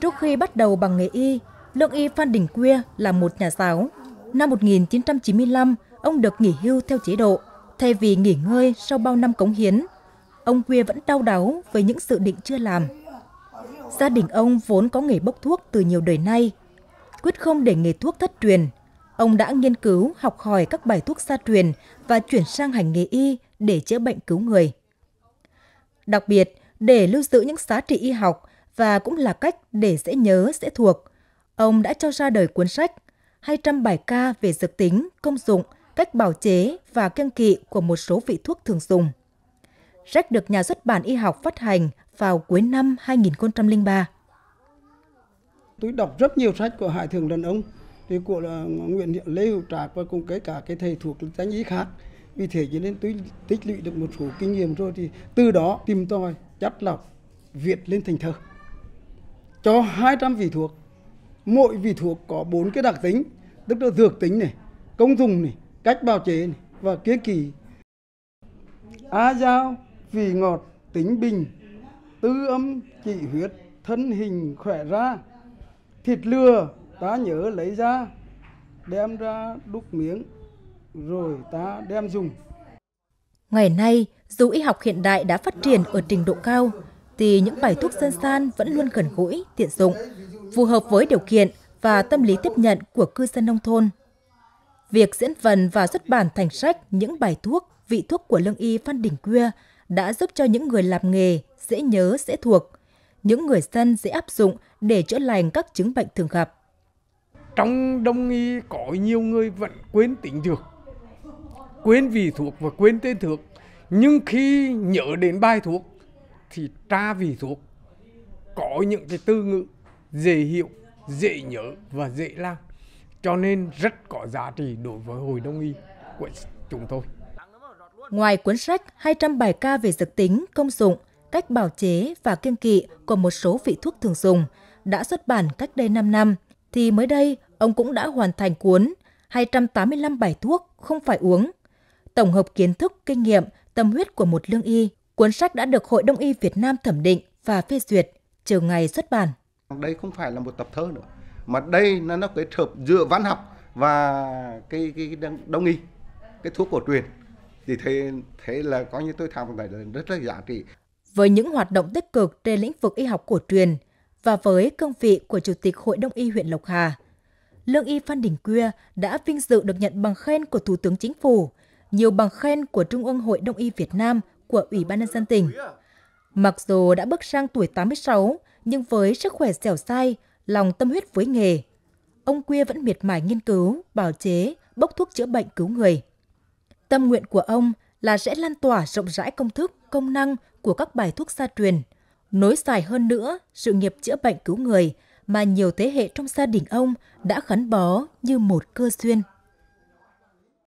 Trước khi bắt đầu bằng nghề y, Lương Y Phan Đình Quê là một nhà giáo. Năm 1995, ông được nghỉ hưu theo chế độ, thay vì nghỉ ngơi sau bao năm cống hiến. Ông Quê vẫn đau đáu với những sự định chưa làm. Gia đình ông vốn có nghề bốc thuốc từ nhiều đời nay. Quyết không để nghề thuốc thất truyền, ông đã nghiên cứu, học hỏi các bài thuốc gia truyền và chuyển sang hành nghề y để chữa bệnh cứu người. Đặc biệt, để lưu giữ những giá trị y học, và cũng là cách để dễ nhớ, dễ thuộc. Ông đã cho ra đời cuốn sách 200 bài ca về dược tính, công dụng, cách bào chế và kiêng kỵ của một số vị thuốc thường dùng. Sách được nhà xuất bản y học phát hành vào cuối năm 2003. Tôi đọc rất nhiều sách của Hải Thường Đàn Ông, thì của là Nguyễn Lê Hữu Trạc và cùng kể cả cái thầy thuộc danh y khác. Vì thế cho nên tôi tích lũy được một số kinh nghiệm rồi thì từ đó tìm tòi, chắt lọc, viết lên thành thơ cho 200 vị thuốc. Mỗi vị thuốc có bốn cái đặc tính, tức là dược tính này, công dụng này, cách bào chế này và kiến kỳ. Á dao, vị ngọt, tính bình, tư âm, trị huyết, thân hình khỏe ra. Thịt lừa, ta nhớ lấy ra, đem ra đúc miếng, rồi ta đem dùng. Ngày nay, dù y học hiện đại đã phát triển ở trình độ cao, thì những bài thuốc dân gian vẫn luôn gần gũi, tiện dụng, phù hợp với điều kiện và tâm lý tiếp nhận của cư dân nông thôn. Việc diễn vần và xuất bản thành sách những bài thuốc, vị thuốc của lương y Phan Đình Quia đã giúp cho những người làm nghề dễ nhớ, dễ thuộc, những người dân dễ áp dụng để chữa lành các chứng bệnh thường gặp. Trong đông y có nhiều người vẫn quên tính dược, quên vị thuốc và quên tên thuốc. Nhưng khi nhớ đến bài thuốc thì tra vì thuốc có những cái tư ngữ dễ hiểu, dễ nhớ và dễ làm. Cho nên rất có giá trị đối với hồi Đông y của chúng tôi. Ngoài cuốn sách 200 bài ca về dược tính, công dụng, cách bảo chế và kiêng kỵ của một số vị thuốc thường dùng đã xuất bản cách đây 5 năm, thì mới đây ông cũng đã hoàn thành cuốn 285 bài thuốc không phải uống. Tổng hợp kiến thức, kinh nghiệm, tâm huyết của một lương y Cuốn sách đã được Hội Đông y Việt Nam thẩm định và phê duyệt, chờ ngày xuất bản. Đây không phải là một tập thơ nữa, mà đây nó nó kết hợp giữa văn học và cái cái đông y, cái thuốc cổ truyền. Thì thế thế là coi như tôi tham này là rất là giá trị. Với những hoạt động tích cực trên lĩnh vực y học cổ truyền và với cương vị của Chủ tịch Hội Đông y huyện Lộc Hà, Lương y Phan Đình Quia đã vinh dự được nhận bằng khen của Thủ tướng Chính phủ, nhiều bằng khen của Trung ương Hội Đông y Việt Nam của Ủy ban nhân dân tỉnh. Mặc dù đã bước sang tuổi 86, nhưng với sức khỏe dẻo dai, lòng tâm huyết với nghề, ông Quy vẫn miệt mài nghiên cứu, bào chế, bốc thuốc chữa bệnh cứu người. Tâm nguyện của ông là sẽ lan tỏa rộng rãi công thức, công năng của các bài thuốc gia truyền, nối dài hơn nữa sự nghiệp chữa bệnh cứu người mà nhiều thế hệ trong gia đình ông đã gắn bó như một cơ duyên.